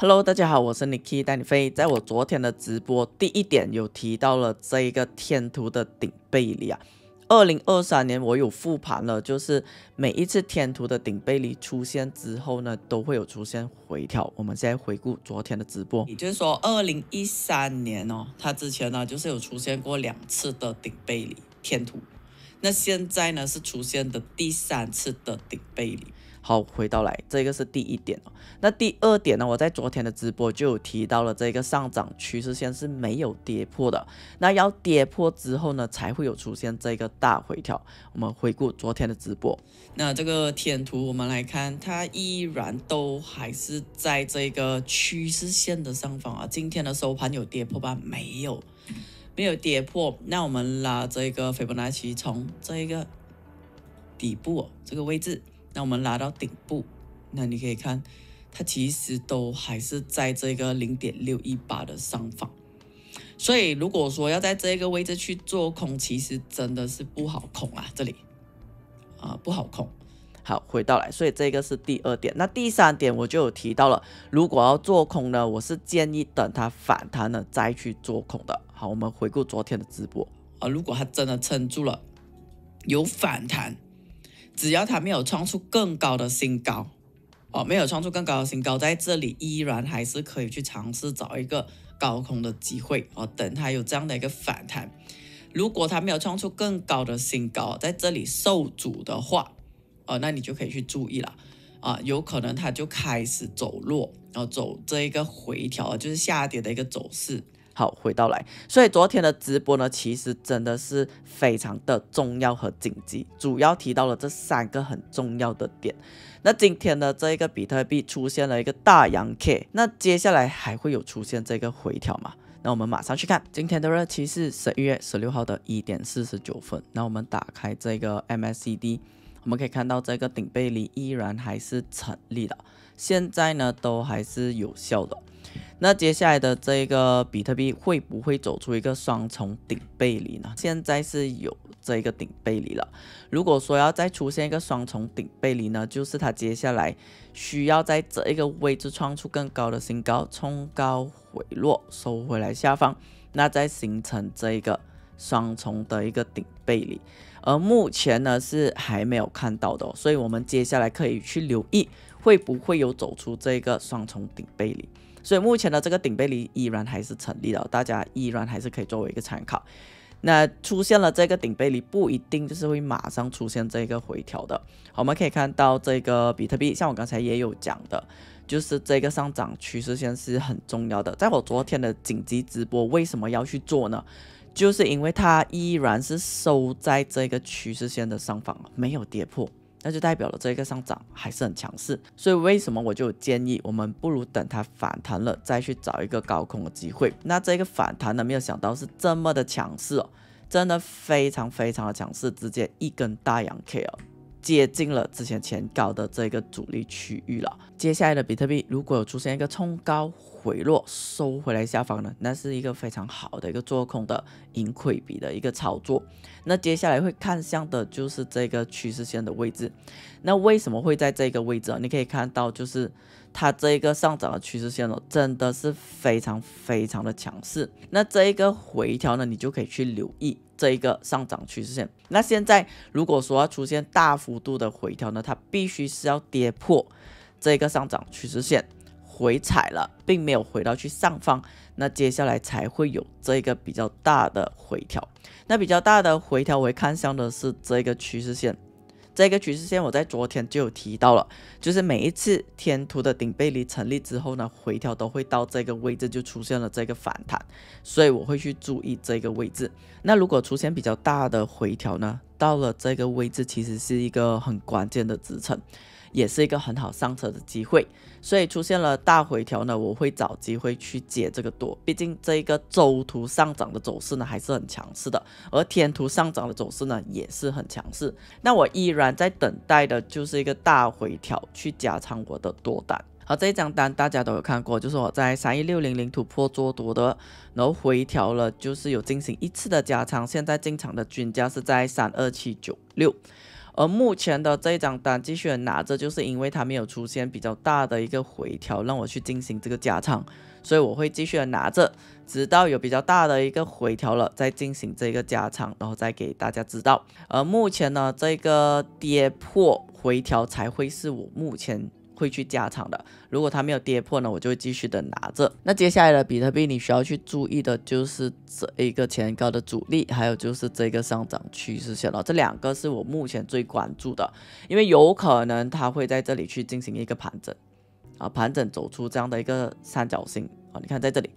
Hello，大家好，我是 Niki 带你飞。在我昨天的直播第一点有提到了这一个天图的顶背离啊。二零二三年我有复盘了，就是每一次天图的顶背离出现之后呢，都会有出现回调。我们现在回顾昨天的直播，也就是说二零一三年哦，它之前呢就是有出现过两次的顶背离天图，那现在呢是出现的第三次的顶背离。好，回到来，这个是第一点哦。那第二点呢？我在昨天的直播就有提到了，这个上涨趋势线是没有跌破的。那要跌破之后呢，才会有出现这个大回调。我们回顾昨天的直播，那这个天图我们来看，它依然都还是在这个趋势线的上方啊。今天的收盘有跌破吧？没有，没有跌破。那我们拉这个斐波那契，从这一个底部哦，这个位置。那我们拉到顶部，那你可以看，它其实都还是在这个零点六一八的上方，所以如果说要在这个位置去做空，其实真的是不好空啊，这里啊不好空。好，回到来，所以这个是第二点。那第三点我就有提到了，如果要做空呢，我是建议等它反弹了再去做空的。好，我们回顾昨天的直播啊，如果它真的撑住了，有反弹。只要它没有创出更高的新高，哦，没有创出更高的新高，在这里依然还是可以去尝试找一个高空的机会哦。等它有这样的一个反弹，如果它没有创出更高的新高，在这里受阻的话，哦，那你就可以去注意了，啊，有可能它就开始走弱，然后走这一个回调，就是下跌的一个走势。好，回到来，所以昨天的直播呢，其实真的是非常的重要和紧急，主要提到了这三个很重要的点。那今天的这一个比特币出现了一个大阳 K，那接下来还会有出现这个回调吗？那我们马上去看，今天的日期是十一月十六号的一点四十九分。那我们打开这个 MACD，我们可以看到这个顶背离依然还是成立的，现在呢都还是有效的。那接下来的这个比特币会不会走出一个双重顶背离呢？现在是有这一个顶背离了。如果说要再出现一个双重顶背离呢，就是它接下来需要在这一个位置创出更高的新高，冲高回落收回来下方，那再形成这一个双重的一个顶背离。而目前呢是还没有看到的，所以我们接下来可以去留意会不会有走出这个双重顶背离。所以目前的这个顶背离依然还是成立的，大家依然还是可以作为一个参考。那出现了这个顶背离，不一定就是会马上出现这个回调的。我们可以看到，这个比特币，像我刚才也有讲的，就是这个上涨趋势线是很重要的。在我昨天的紧急直播，为什么要去做呢？就是因为它依然是收在这个趋势线的上方，没有跌破。那就代表了这一个上涨还是很强势，所以为什么我就建议我们不如等它反弹了再去找一个高空的机会。那这个反弹呢，没有想到是这么的强势哦，真的非常非常的强势，直接一根大阳 K 哦。接近了之前前高的这个阻力区域了。接下来的比特币如果有出现一个冲高回落收回来下方呢，那是一个非常好的一个做空的。盈亏比的一个操作，那接下来会看向的就是这个趋势线的位置。那为什么会在这个位置？你可以看到，就是它这一个上涨的趋势线呢，真的是非常非常的强势。那这一个回调呢，你就可以去留意这一个上涨趋势线。那现在如果说要出现大幅度的回调呢，它必须是要跌破这个上涨趋势线。回踩了，并没有回到去上方，那接下来才会有这个比较大的回调。那比较大的回调，我看向的是这个趋势线。这个趋势线，我在昨天就有提到了，就是每一次天图的顶背离成立之后呢，回调都会到这个位置就出现了这个反弹，所以我会去注意这个位置。那如果出现比较大的回调呢，到了这个位置其实是一个很关键的支撑。也是一个很好上车的机会，所以出现了大回调呢，我会找机会去解这个多，毕竟这一个周图上涨的走势呢还是很强势的，而天图上涨的走势呢也是很强势，那我依然在等待的就是一个大回调去加仓我的多单，而这一张单大家都有看过，就是我在三一六零零突破做多的，然后回调了就是有进行一次的加仓，现在进场的均价是在三二七九六。而目前的这一张单继续拿着，就是因为它没有出现比较大的一个回调，让我去进行这个加仓，所以我会继续拿着，直到有比较大的一个回调了，再进行这个加仓，然后再给大家知道。而目前呢，这个跌破回调才会是我目前。会去加仓的。如果它没有跌破呢，我就会继续的拿着。那接下来的比特币，你需要去注意的就是这一个前高的阻力，还有就是这个上涨趋势线了。这两个是我目前最关注的，因为有可能它会在这里去进行一个盘整啊，盘整走出这样的一个三角形啊。你看在这里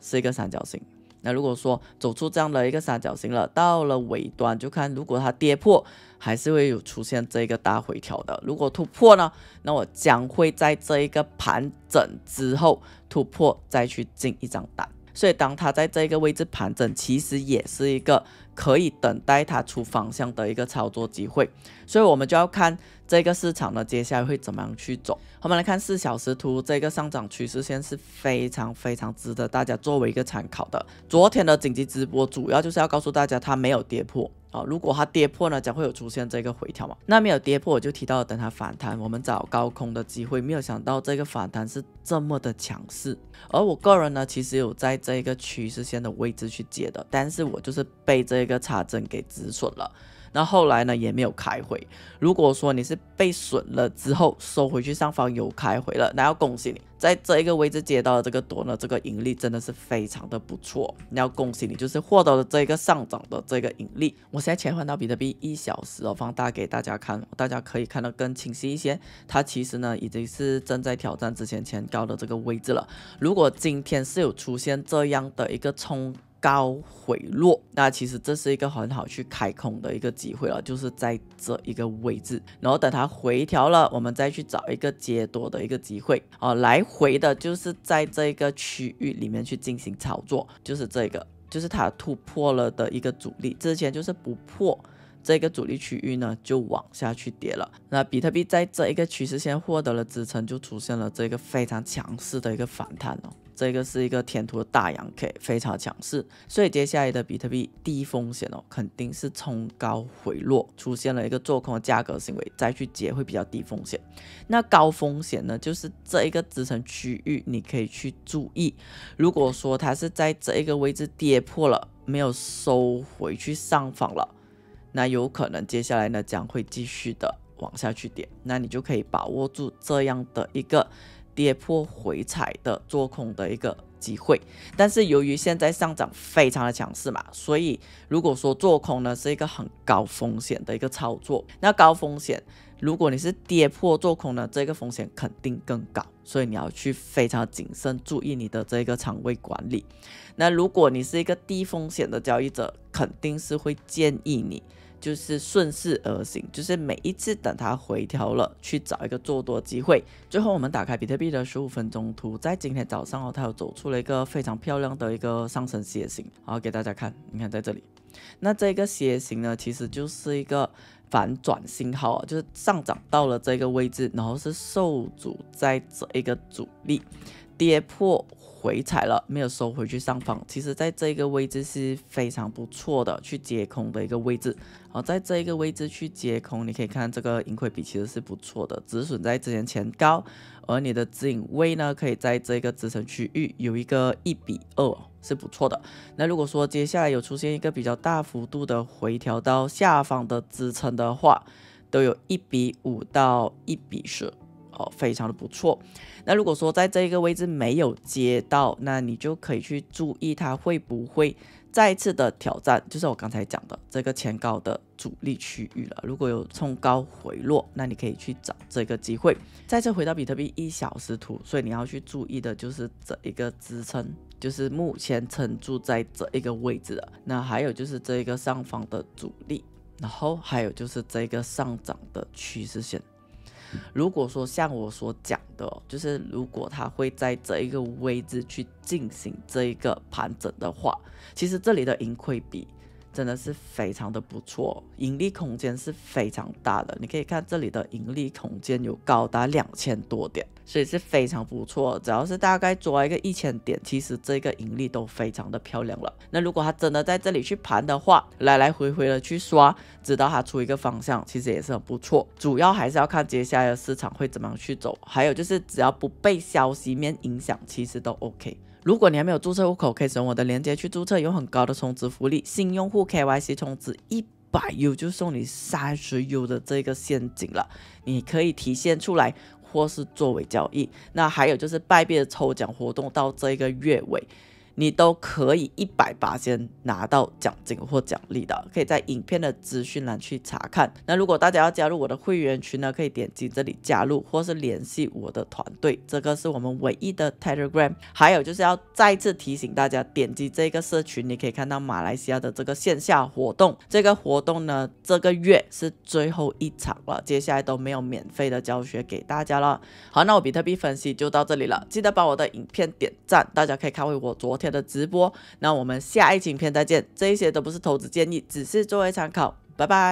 是一个三角形。那如果说走出这样的一个三角形了，到了尾端就看，如果它跌破，还是会有出现这个大回调的。如果突破呢，那我将会在这一个盘整之后突破再去进一张单。所以，当它在这个位置盘整，其实也是一个可以等待它出方向的一个操作机会。所以我们就要看这个市场呢，接下来会怎么样去走。我们来看四小时图，这个上涨趋势线是非常非常值得大家作为一个参考的。昨天的紧急直播，主要就是要告诉大家，它没有跌破。好，如果它跌破呢，将会有出现这个回调嘛？那没有跌破，我就提到等它反弹，我们找高空的机会。没有想到这个反弹是这么的强势，而我个人呢，其实有在这一个趋势线的位置去接的，但是我就是被这个差针给止损了。那后来呢，也没有开会。如果说你是被损了之后收回去，上方有开会了，那要恭喜你，在这一个位置接到了这个多呢，这个盈利真的是非常的不错。要恭喜你，就是获得了这一个上涨的这个盈利。我现在切换到比特币一小时哦，放大给大家看，大家可以看得更清晰一些。它其实呢，已经是正在挑战之前前高的这个位置了。如果今天是有出现这样的一个冲。高回落，那其实这是一个很好去开空的一个机会了，就是在这一个位置，然后等它回调了，我们再去找一个接多的一个机会哦，来回的就是在这个区域里面去进行操作，就是这个，就是它突破了的一个阻力，之前就是不破。这个阻力区域呢，就往下去跌了。那比特币在这一个趋势线获得了支撑，就出现了这个非常强势的一个反弹哦。这个是一个天图的大阳 K，非常强势。所以接下来的比特币低风险哦，肯定是冲高回落，出现了一个做空的价格行为，再去接会比较低风险。那高风险呢，就是这一个支撑区域，你可以去注意。如果说它是在这一个位置跌破了，没有收回去上访了。那有可能接下来呢将会继续的往下去点，那你就可以把握住这样的一个跌破回踩的做空的一个机会。但是由于现在上涨非常的强势嘛，所以如果说做空呢是一个很高风险的一个操作，那高风险，如果你是跌破做空呢，这个风险肯定更高，所以你要去非常谨慎注意你的这个仓位管理。那如果你是一个低风险的交易者，肯定是会建议你。就是顺势而行，就是每一次等它回调了，去找一个做多机会。最后我们打开比特币的十五分钟图，在今天早上哦，它又走出了一个非常漂亮的一个上升斜形。好，给大家看，你看在这里，那这个斜形呢，其实就是一个反转信号啊，就是上涨到了这个位置，然后是受阻在这一个阻力。跌破回踩了，没有收回去上方，其实在这个位置是非常不错的，去接空的一个位置。好，在这一个位置去接空，你可以看这个盈亏比其实是不错的，止损在之前前高，而你的止盈位呢，可以在这个支撑区域有一个一比二是不错的。那如果说接下来有出现一个比较大幅度的回调到下方的支撑的话，都有一比五到一比十。哦，非常的不错。那如果说在这一个位置没有接到，那你就可以去注意它会不会再次的挑战，就是我刚才讲的这个前高的主力区域了。如果有冲高回落，那你可以去找这个机会。再次回到比特币一小时图，所以你要去注意的就是这一个支撑，就是目前撑住在这一个位置的。那还有就是这一个上方的阻力，然后还有就是这一个上涨的趋势线。如果说像我所讲的，就是如果它会在这一个位置去进行这一个盘整的话，其实这里的盈亏比。真的是非常的不错，盈利空间是非常大的。你可以看这里的盈利空间有高达两千多点，所以是非常不错。只要是大概抓一个一千点，其实这个盈利都非常的漂亮了。那如果它真的在这里去盘的话，来来回回的去刷，直到它出一个方向，其实也是很不错。主要还是要看接下来的市场会怎么样去走，还有就是只要不被消息面影响，其实都 OK。如果你还没有注册户口，可以使用我的链接去注册，有很高的充值福利，新用户。不 KYC 充值一百 U 就送你三十 U 的这个陷阱了，你可以提现出来或是作为交易。那还有就是拜币的抽奖活动到这个月尾。你都可以一百八先拿到奖金或奖励的，可以在影片的资讯栏去查看。那如果大家要加入我的会员群呢，可以点击这里加入，或是联系我的团队，这个是我们唯一的 Telegram。还有就是要再次提醒大家，点击这个社群，你可以看到马来西亚的这个线下活动。这个活动呢，这个月是最后一场了，接下来都没有免费的教学给大家了。好，那我比特币分析就到这里了，记得把我的影片点赞，大家可以看为我昨天。的直播，那我们下一期片再见。这一些都不是投资建议，只是作为参考。拜拜。